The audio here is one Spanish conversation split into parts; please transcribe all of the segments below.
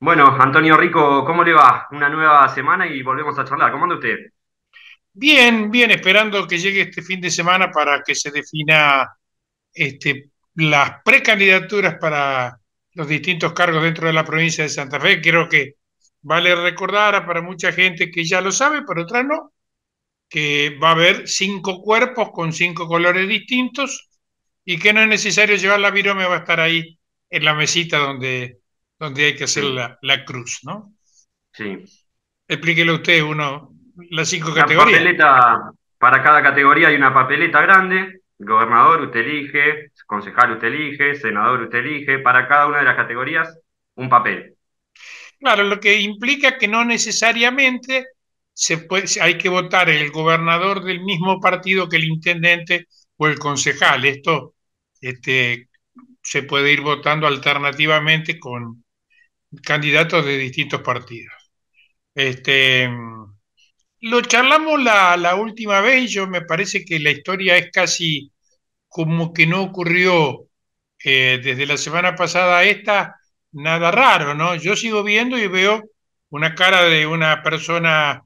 Bueno, Antonio Rico, ¿cómo le va? Una nueva semana y volvemos a charlar. ¿Cómo anda usted? Bien, bien, esperando que llegue este fin de semana para que se defina este, las precandidaturas para los distintos cargos dentro de la provincia de Santa Fe. Creo que vale recordar para mucha gente que ya lo sabe, pero otra no, que va a haber cinco cuerpos con cinco colores distintos y que no es necesario llevar la virome, va a estar ahí en la mesita donde donde hay que hacer la, cruz, ¿no? Sí. Explíquelo usted, uno, las cinco categorías. para cada categoría hay una papeleta grande, gobernador usted elige, concejal usted elige, senador usted elige, para cada una de las categorías un papel. Claro, lo que implica que no necesariamente se puede, hay que votar el gobernador del mismo partido que el intendente o el concejal. Esto este, se puede ir votando alternativamente con, candidatos de distintos partidos. Este, lo charlamos la, última vez y yo me parece que la historia es casi como que no ocurrió eh, desde la semana pasada a esta nada raro, ¿no? Yo sigo viendo y veo una cara de una persona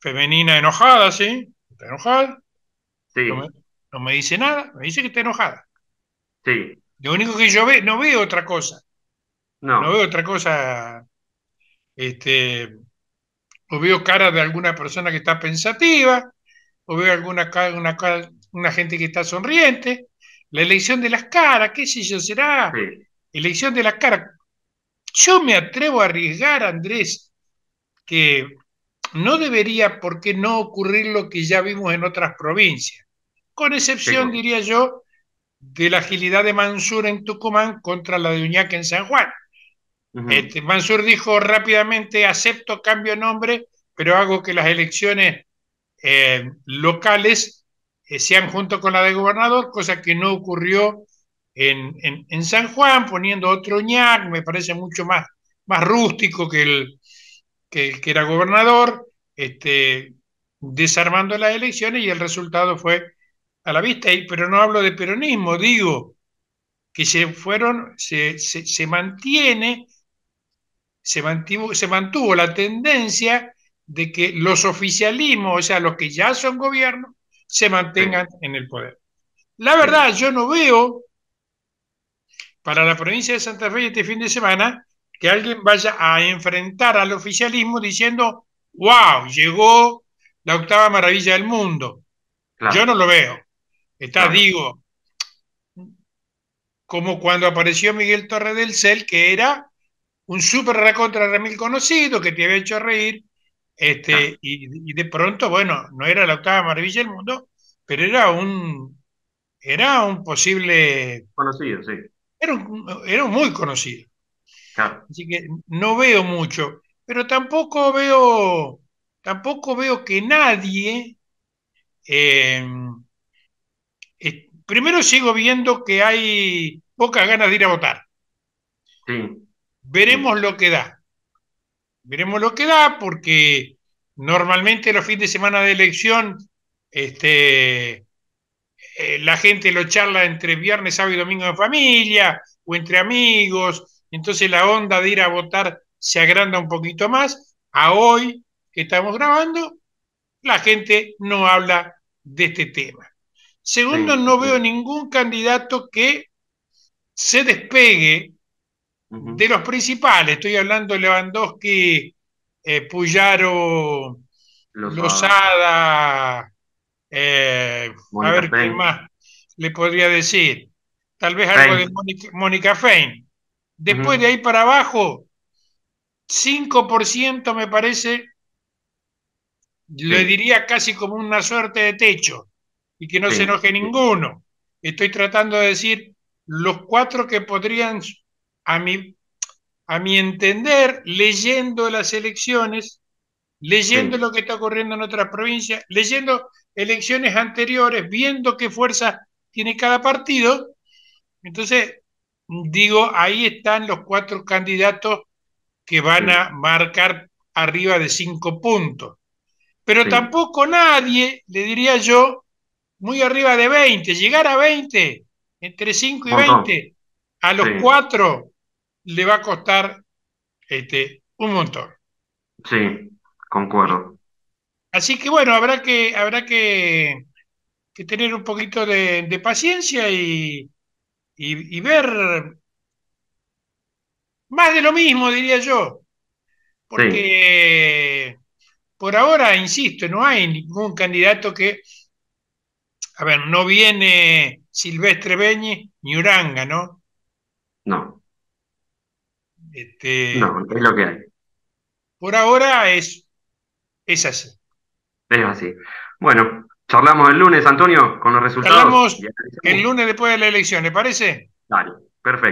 femenina enojada, ¿sí? Está enojada. Sí. No, me, dice nada, me dice que está enojada. Sí. Lo único que yo veo no veo otra cosa. No. no veo otra cosa. Este, o veo cara de alguna persona que está pensativa, o veo alguna una, una gente que está sonriente. La elección de las caras, qué sé yo, será. Elección de las caras. Yo me atrevo a arriesgar, Andrés, que no debería, ¿por qué no ocurrir lo que ya vimos en otras provincias? Con excepción, diría yo, de la agilidad de Mansur en Tucumán contra la de Uñac en San Juan. Este, Mansur dijo rápidamente, acepto, cambio de nombre, pero hago que las elecciones eh, locales eh, sean junto con la de gobernador, cosa que no ocurrió en, San Juan, poniendo otro ñac, me parece mucho más, más rústico que el, que era gobernador, este, desarmando las elecciones y el resultado fue a la vista. pero no hablo de peronismo, digo que se fueron, se, se mantiene se mantuvo, se mantuvo la tendencia de que los oficialismos, o sea, los que ya son gobierno, se mantengan en el poder. La verdad, yo no veo para la provincia de Santa Fe este fin de semana que alguien vaya a enfrentar al oficialismo diciendo, wow, llegó la octava maravilla del mundo. Yo no lo veo. Está, digo, como cuando apareció Miguel Torre del Cel, que era un súper recontra remil conocido que te había hecho reír, este, ah. y, de pronto, bueno, no era la octava maravilla del mundo, pero era un, era un posible... Conocido, sí. Era un, muy conocido. Claro. Así que no veo mucho, pero tampoco veo, tampoco veo que nadie... Em, primero sigo viendo que hay pocas ganas de ir a votar. Sí. Veremos lo que da. Veremos lo que da porque normalmente los fines de semana de elección este, eh, la gente lo charla entre viernes, sábado y domingo en familia o entre amigos. Entonces la onda de ir a votar se agranda un poquito más. A hoy que estamos grabando, la gente no habla de este tema. Segundo, no veo ningún candidato que se despegue de los principales, estoy hablando de Lewandowski, eh, Puyaro, Lozada, eh, a ver qué más le podría decir. Tal vez algo de Mónica, Fein. Después de ahí para abajo, 5% me parece, le diría casi como una suerte de techo, y que no se enoje ninguno. Estoy tratando de decir los cuatro que podrían a mi, a mi entender, leyendo las elecciones, leyendo lo que está ocurriendo en otras provincias, leyendo elecciones anteriores, viendo qué fuerza tiene cada partido, entonces digo, ahí están los cuatro candidatos que van a marcar arriba de cinco puntos. Pero tampoco nadie, le diría yo, muy arriba de 20, llegar a 20, entre 5 y 20, a los cuatro le va a costar este, un montón. Sí, concuerdo. Así que bueno, habrá que, habrá que, tener un poquito de, paciencia y, ver más de lo mismo, diría yo. Porque por ahora, insisto, no hay ningún candidato que, a ver, no viene Silvestre Beñi ni Uranga, ¿no? No. Este, no, es lo que hay. Por ahora es, es así. Es así. Bueno, charlamos el lunes, Antonio, con los resultados. Charlamos el lunes después de la elección, ¿le parece? Dale, perfecto.